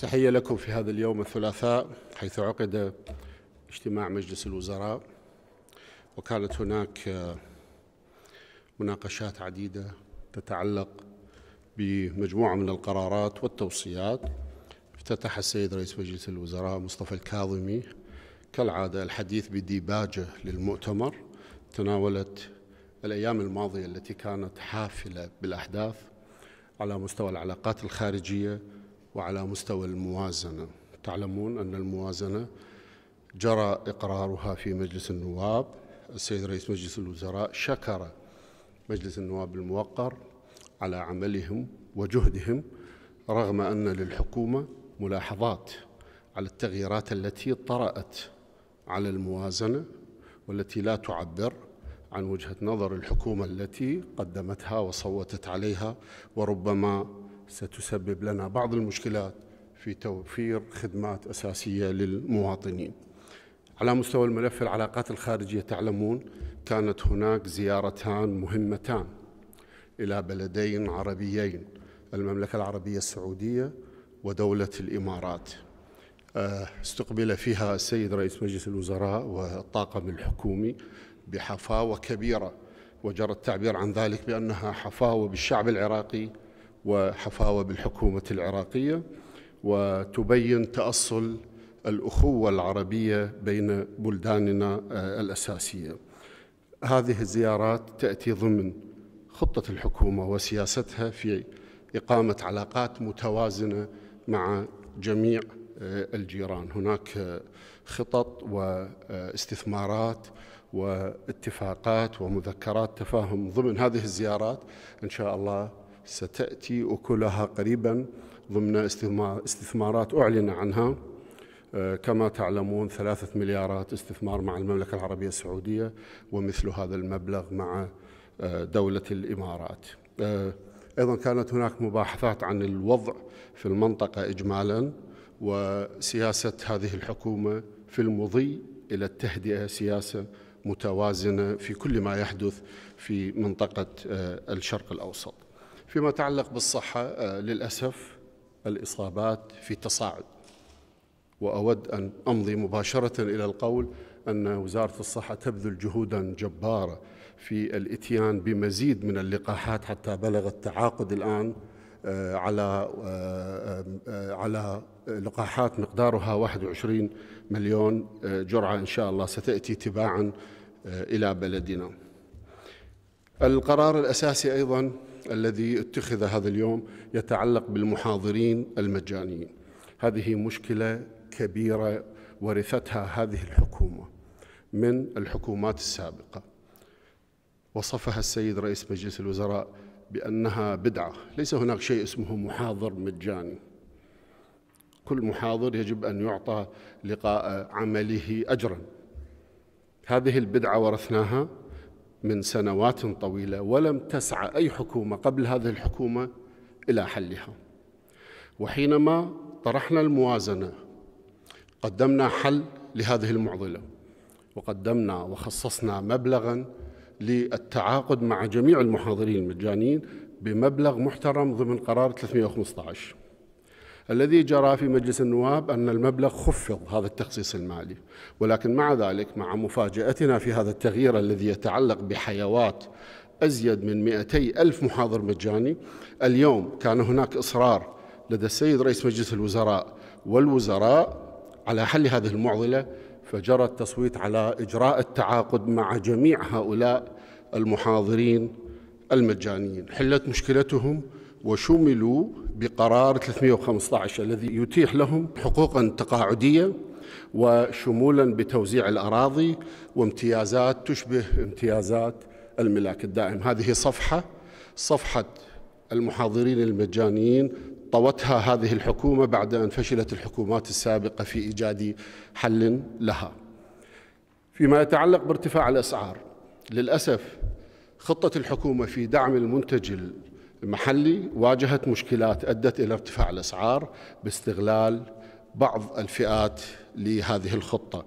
تحية لكم في هذا اليوم الثلاثاء حيث عقد اجتماع مجلس الوزراء وكانت هناك آه، مناقشات عديدة تتعلق بمجموعة من القرارات والتوصيات افتتح السيد رئيس مجلس الوزراء مصطفى الكاظمي كالعادة الحديث بديباجة للمؤتمر تناولت الأيام الماضية التي كانت حافلة بالأحداث على مستوى العلاقات الخارجية وعلى مستوى الموازنة تعلمون أن الموازنة جرى إقرارها في مجلس النواب السيد رئيس مجلس الوزراء شكر مجلس النواب الموقر على عملهم وجهدهم رغم أن للحكومة ملاحظات على التغييرات التي طرأت على الموازنة والتي لا تعبر عن وجهة نظر الحكومة التي قدمتها وصوتت عليها وربما ستسبب لنا بعض المشكلات في توفير خدمات أساسية للمواطنين على مستوى الملف العلاقات الخارجية تعلمون كانت هناك زيارتان مهمتان إلى بلدين عربيين المملكة العربية السعودية ودولة الإمارات آه، استقبل فيها السيد رئيس مجلس الوزراء والطاقم الحكومي بحفاوة كبيرة وجرى التعبير عن ذلك بأنها حفاوة بالشعب العراقي وحفاوة بالحكومة العراقية وتبين تأصل الأخوة العربية بين بلداننا آه، الأساسية هذه الزيارات تأتي ضمن خطة الحكومة وسياستها في إقامة علاقات متوازنة مع جميع آه، الجيران هناك خطط واستثمارات واتفاقات ومذكرات تفاهم ضمن هذه الزيارات إن شاء الله ستأتي أكلها قريبا ضمن استثمارات أعلن عنها آه، كما تعلمون ثلاثة مليارات استثمار مع المملكة العربية السعودية ومثل هذا المبلغ مع آه، دولة الإمارات آه، أيضا كانت هناك مباحثات عن الوضع في المنطقة إجمالا وسياسة هذه الحكومة في المضي إلى التهدئة سياسة متوازنة في كل ما يحدث في منطقة الشرق الأوسط فيما يتعلق بالصحة آه، للأسف الإصابات في تصاعد وأود أن أمضي مباشرة إلى القول أن وزارة الصحة تبذل جهودا جبارة في الإتيان بمزيد من اللقاحات حتى بلغ التعاقد الآن آه، على آه، على لقاحات مقدارها 21 مليون جرعة إن شاء الله ستأتي تباعا إلى بلدنا القرار الأساسي أيضا الذي اتخذ هذا اليوم يتعلق بالمحاضرين المجانيين هذه مشكله كبيره ورثتها هذه الحكومه من الحكومات السابقه وصفها السيد رئيس مجلس الوزراء بانها بدعه ليس هناك شيء اسمه محاضر مجاني كل محاضر يجب ان يعطى لقاء عمله اجرا هذه البدعه ورثناها من سنوات طويله ولم تسعى اي حكومه قبل هذه الحكومه الى حلها وحينما طرحنا الموازنه قدمنا حل لهذه المعضله وقدمنا وخصصنا مبلغا للتعاقد مع جميع المحاضرين المجانيين بمبلغ محترم ضمن قرار 315 الذي جرى في مجلس النواب أن المبلغ خفض هذا التخصيص المالي ولكن مع ذلك مع مفاجأتنا في هذا التغيير الذي يتعلق بحيوات أزيد من 200 ألف محاضر مجاني اليوم كان هناك إصرار لدى السيد رئيس مجلس الوزراء والوزراء على حل هذه المعضلة فجرى التصويت على إجراء التعاقد مع جميع هؤلاء المحاضرين المجانيين حلت مشكلتهم وشملوا بقرار 315 الذي يتيح لهم حقوقا تقاعديه وشمولا بتوزيع الاراضي وامتيازات تشبه امتيازات الملاك الدائم هذه صفحه صفحه المحاضرين المجانيين طوتها هذه الحكومه بعد ان فشلت الحكومات السابقه في ايجاد حل لها. فيما يتعلق بارتفاع الاسعار للاسف خطه الحكومه في دعم المنتج محلي واجهت مشكلات أدت إلى ارتفاع الأسعار باستغلال بعض الفئات لهذه الخطة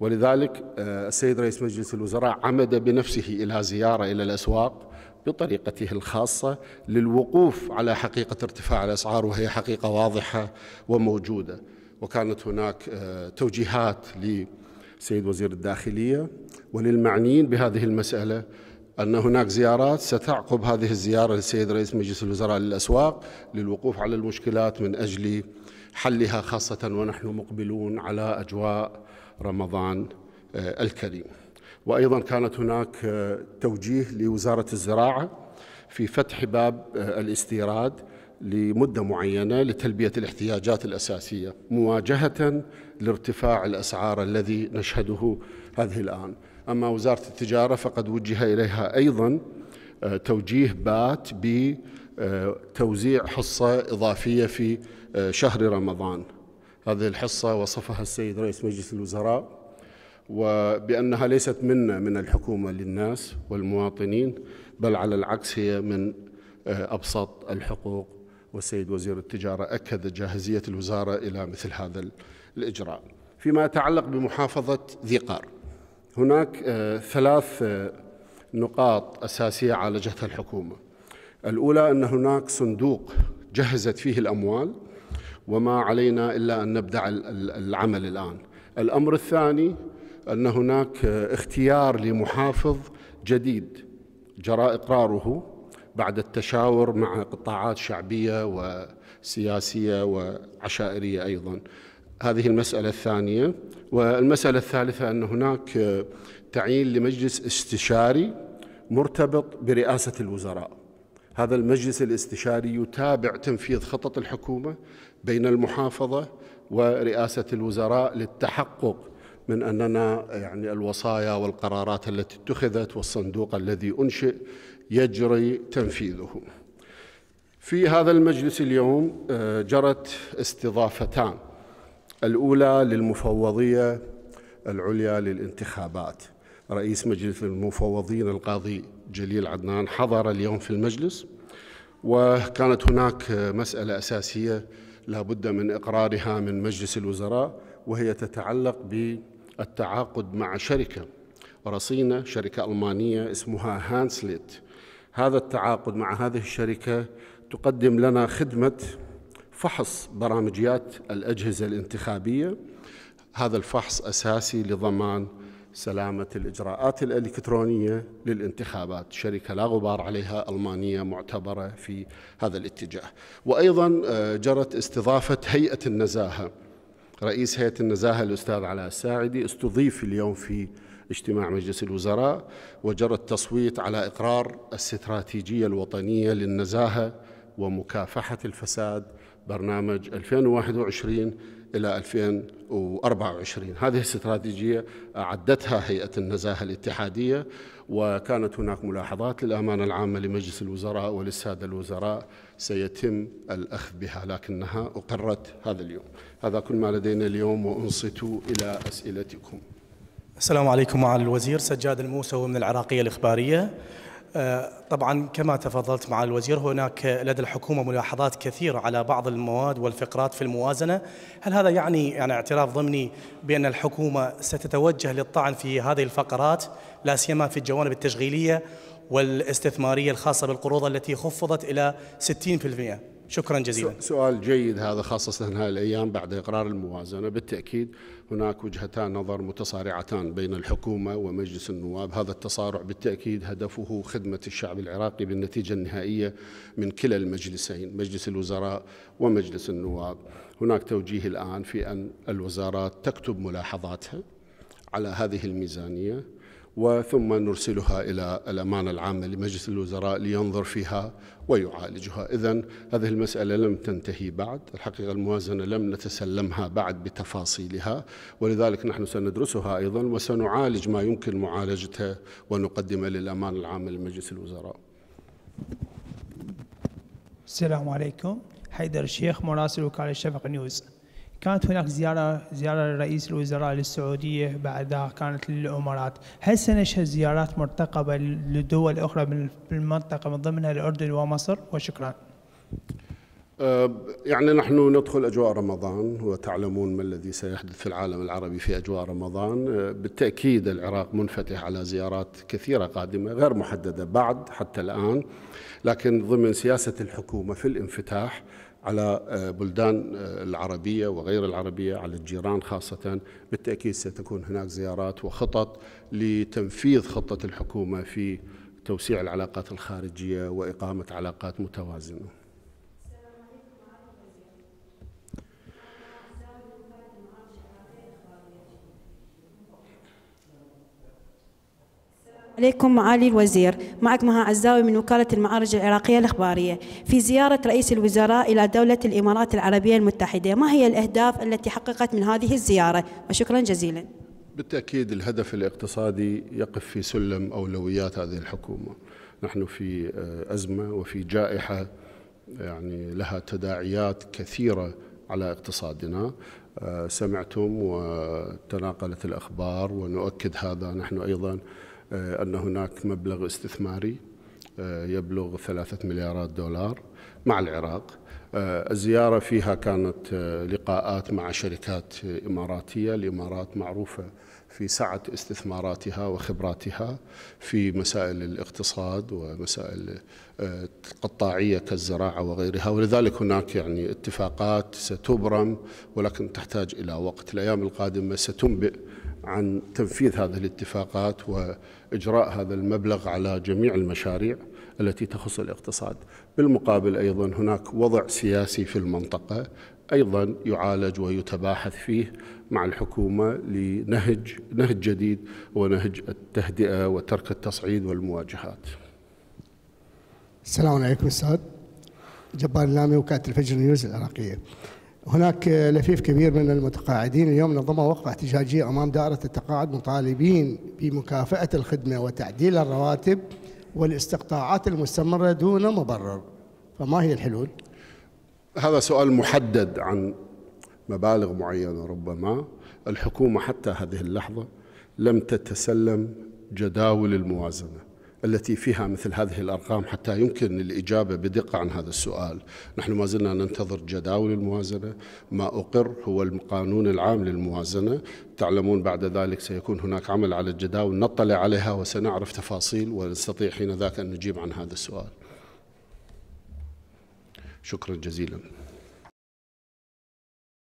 ولذلك آه، السيد رئيس مجلس الوزراء عمد بنفسه إلى زيارة إلى الأسواق بطريقته الخاصة للوقوف على حقيقة ارتفاع الأسعار وهي حقيقة واضحة وموجودة وكانت هناك آه، توجيهات لسيد وزير الداخلية وللمعنيين بهذه المسألة أن هناك زيارات ستعقب هذه الزيارة للسيد رئيس مجلس الوزراء للأسواق للوقوف على المشكلات من أجل حلها خاصة ونحن مقبلون على أجواء رمضان آه، الكريم وأيضا كانت هناك آه، توجيه لوزارة الزراعة في فتح باب آه، الاستيراد لمدة معينة لتلبية الاحتياجات الأساسية مواجهة لارتفاع الأسعار الذي نشهده هذه الآن أما وزارة التجارة فقد وجه إليها أيضا آه، توجيه بات بتوزيع آه، حصة إضافية في آه، شهر رمضان هذه الحصة وصفها السيد رئيس مجلس الوزراء وبأنها ليست منا من الحكومة للناس والمواطنين بل على العكس هي من أبسط الحقوق والسيد وزير التجارة أكد جاهزية الوزارة إلى مثل هذا الإجراء فيما يتعلق بمحافظة ذي قار هناك آه، ثلاث آه، نقاط أساسية عالجتها الحكومة الأولى أن هناك صندوق جهزت فيه الأموال وما علينا إلا أن نبدأ العمل الآن الأمر الثاني أن هناك آه، اختيار لمحافظ جديد جرى إقراره بعد التشاور مع قطاعات شعبية وسياسية وعشائرية أيضاً هذه المسألة الثانية والمسألة الثالثة أن هناك تعيين لمجلس استشاري مرتبط برئاسة الوزراء هذا المجلس الاستشاري يتابع تنفيذ خطط الحكومة بين المحافظة ورئاسة الوزراء للتحقق من أننا يعني الوصايا والقرارات التي اتخذت والصندوق الذي أنشئ يجري تنفيذه في هذا المجلس اليوم آه، جرت استضافتان الأولى للمفوضية العليا للانتخابات رئيس مجلس المفوضين القاضي جليل عدنان حضر اليوم في المجلس وكانت هناك مسألة أساسية لابد من إقرارها من مجلس الوزراء وهي تتعلق بالتعاقد مع شركة رصينة شركة ألمانية اسمها هانسليت هذا التعاقد مع هذه الشركة تقدم لنا خدمة فحص برامجيات الأجهزة الانتخابية هذا الفحص أساسي لضمان سلامة الإجراءات الإلكترونية للانتخابات شركة لا غبار عليها ألمانية معتبرة في هذا الاتجاه وأيضا آه، جرت استضافة هيئة النزاهة رئيس هيئة النزاهة الأستاذ علاء الساعدي استضيف اليوم في اجتماع مجلس الوزراء وجرى التصويت على إقرار الاستراتيجية الوطنية للنزاهة ومكافحة الفساد برنامج 2021 إلى 2024 هذه استراتيجية عدتها هيئة النزاهة الاتحادية وكانت هناك ملاحظات للأمانة العامة لمجلس الوزراء وللسادة الوزراء سيتم الأخذ بها لكنها أقرت هذا اليوم هذا كل ما لدينا اليوم وأنصت إلى أسئلتكم السلام عليكم معالي الوزير سجاد الموسوي من العراقية الإخبارية آه، طبعا كما تفضلت مع الوزير هناك لدى الحكومه ملاحظات كثيره على بعض المواد والفقرات في الموازنه، هل هذا يعني يعني اعتراف ضمني بان الحكومه ستتوجه للطعن في هذه الفقرات لا سيما في الجوانب التشغيليه والاستثماريه الخاصه بالقروض التي خفضت الى 60%؟ شكرا جزيلا سؤال جيد هذا خاصة هذه الأيام بعد إقرار الموازنة بالتأكيد هناك وجهتان نظر متصارعتان بين الحكومة ومجلس النواب هذا التصارع بالتأكيد هدفه خدمة الشعب العراقي بالنتيجة النهائية من كلا المجلسين مجلس الوزراء ومجلس النواب هناك توجيه الآن في أن الوزارات تكتب ملاحظاتها على هذه الميزانية وثم نرسلها إلى الأمانة العامة لمجلس الوزراء لينظر فيها ويعالجها إذا هذه المسألة لم تنتهي بعد الحقيقة الموازنة لم نتسلمها بعد بتفاصيلها ولذلك نحن سندرسها أيضا وسنعالج ما يمكن معالجته ونقدمه للأمانة العامة لمجلس الوزراء السلام عليكم حيدر الشيخ مراسل وكالة الشفق نيوز كانت هناك زياره زياره لرئيس الوزراء للسعوديه بعدها كانت للامارات، هل سنشهد زيارات مرتقبه لدول اخرى من المنطقه من ضمنها الاردن ومصر وشكرا. أه، يعني نحن ندخل اجواء رمضان وتعلمون ما الذي سيحدث في العالم العربي في اجواء رمضان، أه، بالتاكيد العراق منفتح على زيارات كثيره قادمه غير محدده بعد حتى الان، لكن ضمن سياسه الحكومه في الانفتاح على آه، بلدان آه، العربية وغير العربية على الجيران خاصة بالتأكيد ستكون هناك زيارات وخطط لتنفيذ خطة الحكومة في توسيع العلاقات الخارجية وإقامة علاقات متوازنة عليكم معالي الوزير معك مها عزاوي من وكالة المعارج العراقية الإخبارية في زيارة رئيس الوزراء إلى دولة الإمارات العربية المتحدة ما هي الأهداف التي حققت من هذه الزيارة وشكرا جزيلا بالتأكيد الهدف الاقتصادي يقف في سلم أولويات هذه الحكومة نحن في آه، أزمة وفي جائحة يعني لها تداعيات كثيرة على اقتصادنا آه، سمعتم وتناقلت الأخبار ونؤكد هذا نحن أيضا آه، أن هناك مبلغ استثماري آه، يبلغ ثلاثة مليارات دولار مع العراق آه، الزيارة فيها كانت لقاءات مع شركات إماراتية الإمارات معروفة في سعة استثماراتها وخبراتها في مسائل الاقتصاد ومسائل قطاعية كالزراعة وغيرها ولذلك هناك يعني اتفاقات ستبرم ولكن تحتاج إلى وقت الأيام القادمة ستنبئ عن تنفيذ هذه الاتفاقات واجراء هذا المبلغ على جميع المشاريع التي تخص الاقتصاد. بالمقابل ايضا هناك وضع سياسي في المنطقه ايضا يعالج ويتباحث فيه مع الحكومه لنهج نهج جديد ونهج التهدئه وترك التصعيد والمواجهات. السلام عليكم استاذ جبار اللامي وكاتب الفجر نيوز العراقيه. هناك لفيف كبير من المتقاعدين اليوم نظموا وقفة احتجاجية أمام دائرة التقاعد مطالبين بمكافأة الخدمة وتعديل الرواتب والاستقطاعات المستمرة دون مبرر فما هي الحلول؟ هذا سؤال محدد عن مبالغ معينة ربما الحكومة حتى هذه اللحظة لم تتسلم جداول الموازنة التي فيها مثل هذه الأرقام حتى يمكن الإجابة بدقة عن هذا السؤال نحن ما زلنا ننتظر جداول الموازنة ما أقر هو القانون العام للموازنة تعلمون بعد ذلك سيكون هناك عمل على الجداول نطلع عليها وسنعرف تفاصيل ونستطيع حين ذاك أن نجيب عن هذا السؤال شكرا جزيلا